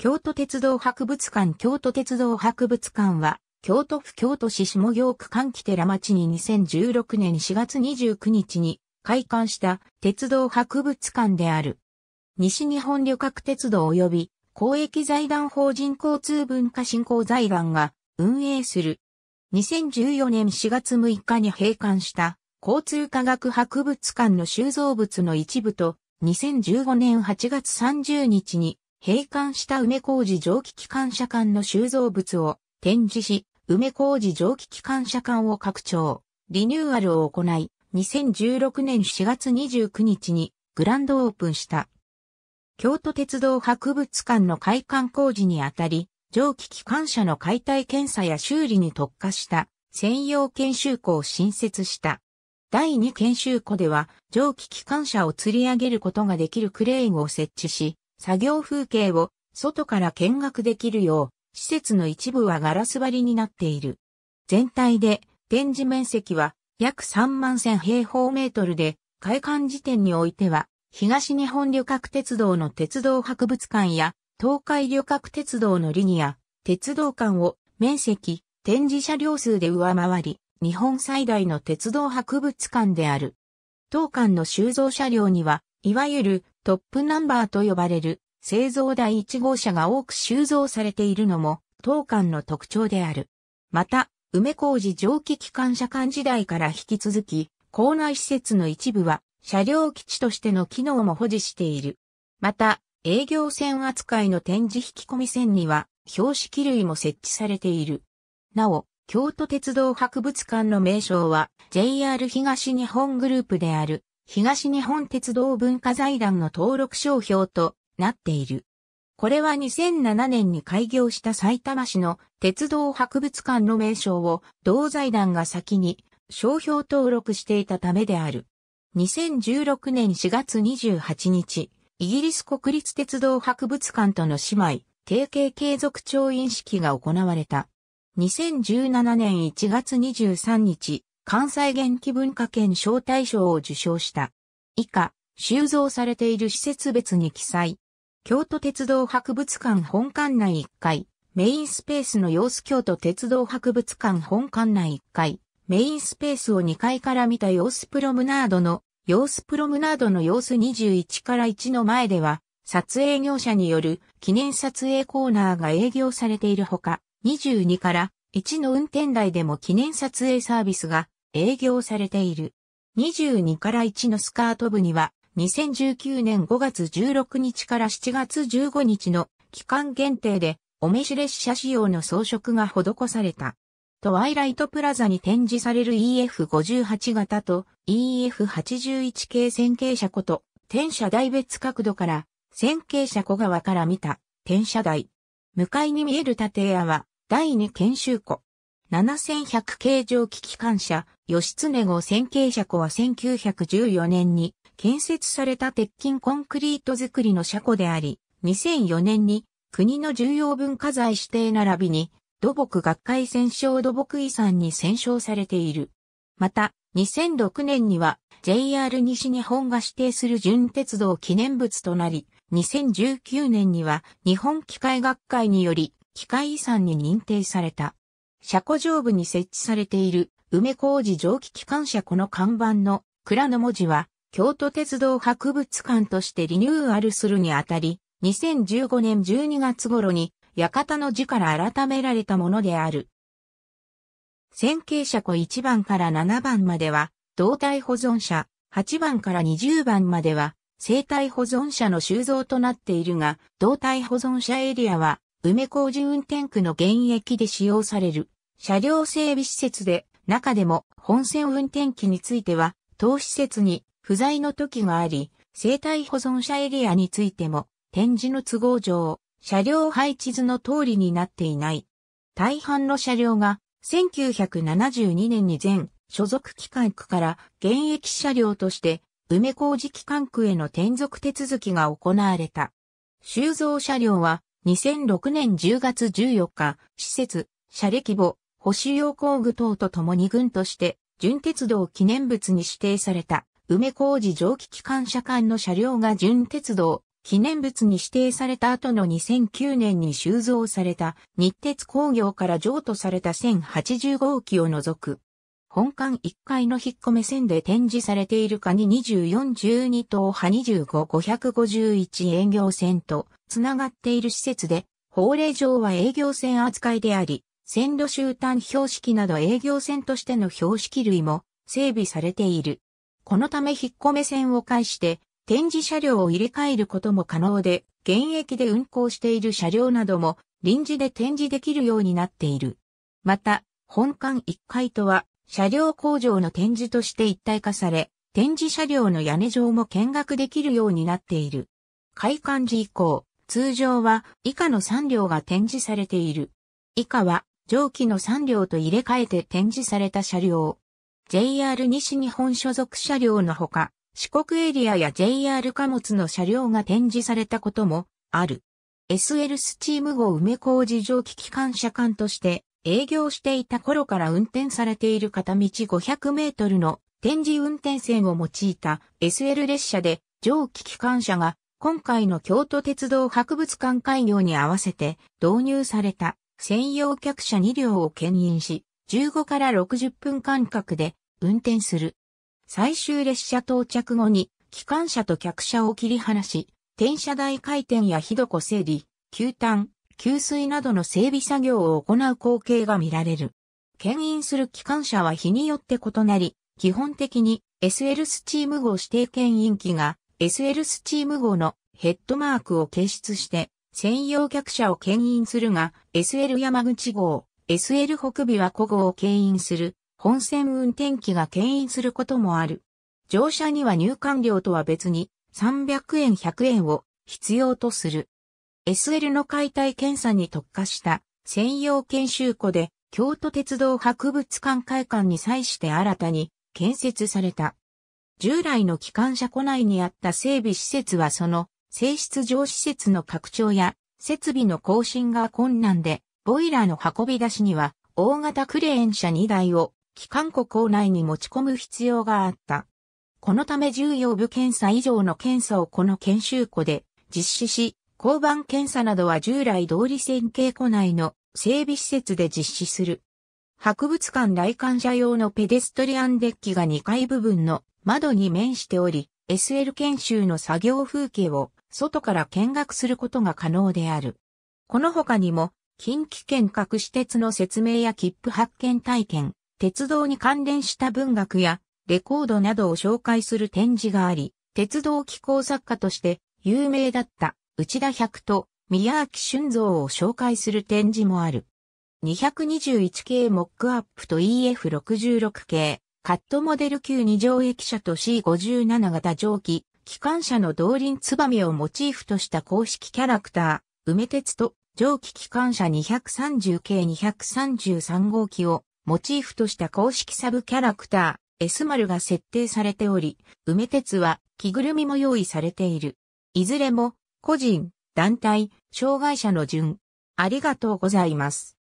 京都鉄道博物館京都鉄道博物館は、京都府京都市下京区関木寺町に2016年4月29日に開館した鉄道博物館である。西日本旅客鉄道及び公益財団法人交通文化振興財団が運営する。2014年4月6日に閉館した交通科学博物館の収蔵物の一部と2015年8月30日に閉館した梅工事蒸気機関車館の収蔵物を展示し、梅工事蒸気機関車館を拡張、リニューアルを行い、2016年4月29日にグランドオープンした。京都鉄道博物館の開館工事にあたり、蒸気機関車の解体検査や修理に特化した専用研修庫を新設した。第2研修庫では蒸気機関車を吊り上げることができるクレーンを設置し、作業風景を外から見学できるよう、施設の一部はガラス張りになっている。全体で展示面積は約3万1000平方メートルで、開館時点においては、東日本旅客鉄道の鉄道博物館や、東海旅客鉄道のリニア、鉄道館を面積、展示車両数で上回り、日本最大の鉄道博物館である。当館の収蔵車両には、いわゆるトップナンバーと呼ばれる製造第1号車が多く収蔵されているのも当館の特徴である。また、梅工事蒸気機関車館時代から引き続き、校内施設の一部は車両基地としての機能も保持している。また、営業線扱いの展示引き込み線には標識類も設置されている。なお、京都鉄道博物館の名称は JR 東日本グループである東日本鉄道文化財団の登録商標となっている。これは2007年に開業した埼玉市の鉄道博物館の名称を同財団が先に商標登録していたためである。2016年4月28日、イギリス国立鉄道博物館との姉妹、提携継続調印式が行われた。2017年1月23日、関西元気文化圏招待賞を受賞した。以下、収蔵されている施設別に記載。京都鉄道博物館本館内1階、メインスペースの様子京都鉄道博物館本館内1階、メインスペースを2階から見た様子プロムナードの、様子プロムナードの様子21から1の前では、撮影業者による記念撮影コーナーが営業されているほか、22から1の運転台でも記念撮影サービスが営業されている。22から1のスカート部には、2019年5月16日から7月15日の期間限定で、お召し列車仕様の装飾が施された。トワイライトプラザに展示される EF58 型と EF81 系線形車庫と、転車台別角度から、線形車庫側から見た、転車台。向かいに見える建屋は、第2研修庫。7100形状機機関車、義経号線形車庫は1914年に建設された鉄筋コンクリート造りの車庫であり、2004年に国の重要文化財指定並びに土木学会戦勝土木遺産に選奨されている。また、2006年には JR 西日本が指定する純鉄道記念物となり、2019年には日本機械学会により機械遺産に認定された。車庫上部に設置されている梅工事蒸気機関車この看板の蔵の文字は京都鉄道博物館としてリニューアルするにあたり、2015年12月頃に館の字から改められたものである。線形車庫1番から7番までは、胴体保存車、8番から20番までは、生体保存車の収蔵となっているが、胴体保存車エリアは、梅工事運転区の現役で使用される、車両整備施設で、中でも本線運転機については、当施設に不在の時があり、生体保存者エリアについても、展示の都合上、車両配置図の通りになっていない。大半の車両が、1972年に全所属機関区から現役車両として梅工事機関区への転属手続きが行われた。収蔵車両は2006年10月14日、施設、車歴簿、星用工具等と共に軍として、準鉄道記念物に指定された、梅工事蒸気機関車間の車両が準鉄道記念物に指定された後の2009年に収蔵された日鉄工業から譲渡された1080号機を除く。本館1階の引っ込め線で展示されているカニ2412等派25551営業線とつながっている施設で、法令上は営業線扱いであり、線路終端標識など営業線としての標識類も整備されている。このため引っ込め線を介して展示車両を入れ替えることも可能で、現役で運行している車両なども臨時で展示できるようになっている。また、本館1階とは車両工場の展示として一体化され、展示車両の屋根上も見学できるようになっている。開館時以降、通常は以下の3両が展示されている。以下は蒸気の3両と入れ替えて展示された車両。JR 西日本所属車両のほか、四国エリアや JR 貨物の車両が展示されたこともある。SL スチーム号梅工事蒸気機関車間として営業していた頃から運転されている片道500メートルの展示運転線を用いた SL 列車で蒸気機関車が今回の京都鉄道博物館開業に合わせて導入された。専用客車2両を牽引し、15から60分間隔で運転する。最終列車到着後に、機関車と客車を切り離し、転車台回転やひどこ整理、球炭、給水などの整備作業を行う光景が見られる。牽引する機関車は日によって異なり、基本的に SL スチーム号指定牽引機が SL スチーム号のヘッドマークを掲出して専用客車を牽引するが、SL 山口号、SL 北美は古号を牽引する、本線運転機が牽引することもある。乗車には入館料とは別に、300円100円を必要とする。SL の解体検査に特化した専用研修庫で、京都鉄道博物館会館に際して新たに建設された。従来の機関車庫内にあった整備施設はその性質上施設の拡張や設備の更新が困難で、ボイラーの運び出しには大型クレーン車2台を機関庫構内に持ち込む必要があった。このため重要部検査以上の検査をこの研修庫で実施し、交番検査などは従来通り線形庫内の整備施設で実施する。博物館来館者用のペデストリアンデッキが2階部分の窓に面しており、SL 研修の作業風景を外から見学することが可能である。この他にも、近畿圏各施鉄の説明や切符発見体験、鉄道に関連した文学やレコードなどを紹介する展示があり、鉄道機構作家として有名だった内田百と宮脇俊造を紹介する展示もある。221系モックアップと EF66 系、カットモデル級二乗駅舎と C57 型蒸気、機関車の動輪つばめをモチーフとした公式キャラクター、梅鉄と蒸気機関車230系233号機をモチーフとした公式サブキャラクター、S 丸が設定されており、梅鉄は着ぐるみも用意されている。いずれも個人、団体、障害者の順。ありがとうございます。